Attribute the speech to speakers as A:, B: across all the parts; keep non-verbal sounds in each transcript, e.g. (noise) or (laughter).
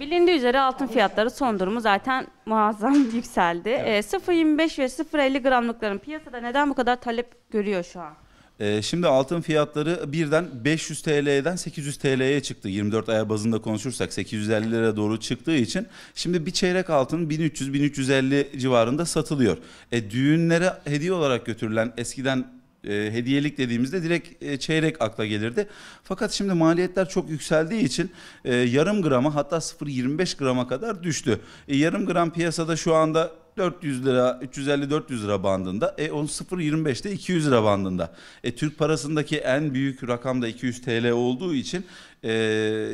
A: bilindiği üzere altın fiyatları son durumu zaten muazzam (laughs) yükseldi. Evet. E, ee, 0.25 ve 0.50 gramlıkların piyasada neden bu kadar talep görüyor şu an? E, şimdi altın fiyatları birden 500 TL'den 800 TL'ye çıktı. 24 aya bazında konuşursak 850 lira doğru çıktığı için şimdi bir çeyrek altın 1300-1350 civarında satılıyor. E, düğünlere hediye olarak götürülen eskiden e, hediyelik dediğimizde direkt e, çeyrek akla gelirdi. Fakat şimdi maliyetler çok yükseldiği için e, yarım grama hatta 0.25 grama kadar düştü. E, yarım gram piyasada şu anda 400 lira, 350-400 lira bandında. E on 0.25'te 200 lira bandında. E Türk parasındaki en büyük rakam da 200 TL olduğu için e,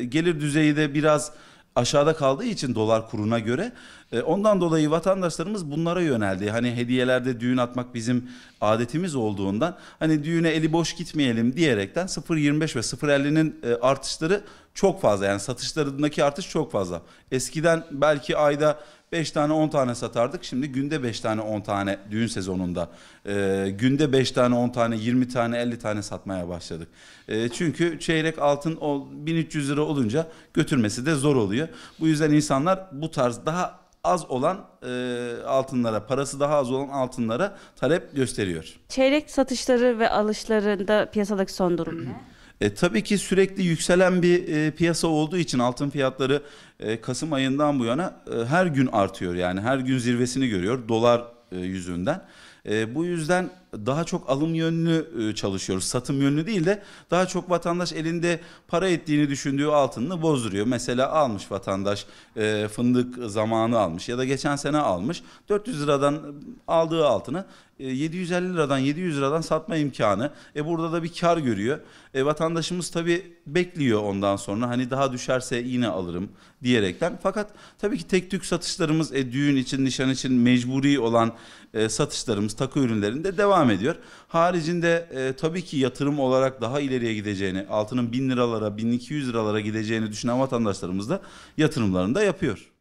A: gelir düzeyi de biraz aşağıda kaldığı için dolar kuruna göre e, ondan dolayı vatandaşlarımız bunlara yöneldi. Hani hediyelerde düğün atmak bizim adetimiz olduğundan hani düğüne eli boş gitmeyelim diyerekten 0.25 ve 0.50'nin e, artışları çok fazla. Yani satışlarındaki artış çok fazla. Eskiden belki ayda 5 tane 10 tane satardık. Şimdi günde 5 tane 10 tane düğün sezonunda. E, günde 5 tane 10 tane 20 tane 50 tane satmaya başladık. E, çünkü çeyrek altın 1300 lira olunca götürmesi de zor oluyor. Bu yüzden insanlar bu tarz daha az olan e, altınlara, parası daha az olan altınlara talep gösteriyor. Çeyrek satışları ve alışlarında piyasadaki son durum ne? E, tabii ki sürekli yükselen bir e, piyasa olduğu için altın fiyatları e, Kasım ayından bu yana e, her gün artıyor yani her gün zirvesini görüyor dolar e, yüzünden. E, bu yüzden daha çok alım yönlü e, çalışıyoruz. Satım yönlü değil de daha çok vatandaş elinde para ettiğini düşündüğü altınını bozduruyor. Mesela almış vatandaş e, fındık zamanı almış ya da geçen sene almış. 400 liradan aldığı altını 750 e, liradan 700 liradan satma imkanı. E burada da bir kar görüyor. E vatandaşımız tabii bekliyor ondan sonra hani daha düşerse yine alırım diyerekten. Fakat tabii ki tek tük satışlarımız e, düğün için, nişan için mecburi olan e, satışlarımız sattığımız takı ürünlerinde devam ediyor. Haricinde e, tabii ki yatırım olarak daha ileriye gideceğini, altının 1000 liralara, 1200 liralara gideceğini düşünen vatandaşlarımız da yatırımlarını da yapıyor.